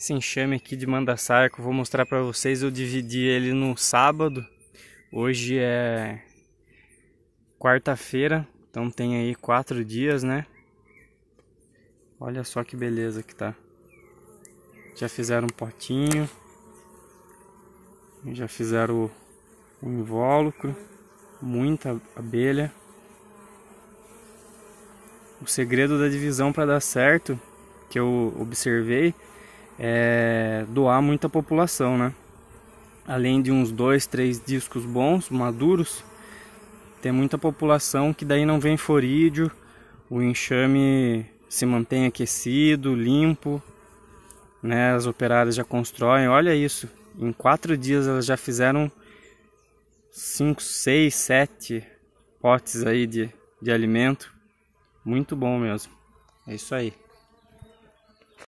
Esse enxame aqui de manda-saco, vou mostrar para vocês. Eu dividi ele no sábado. Hoje é quarta-feira, então tem aí quatro dias, né? Olha só que beleza que tá. Já fizeram um potinho. Já fizeram o, o invólucro. Muita abelha. O segredo da divisão para dar certo, que eu observei, é, doar muita população, né? Além de uns dois, três discos bons, maduros, tem muita população que daí não vem forídeo, o enxame se mantém aquecido, limpo, né? As operárias já constroem, olha isso, em quatro dias elas já fizeram cinco, seis, sete potes aí de, de alimento, muito bom mesmo, é isso aí.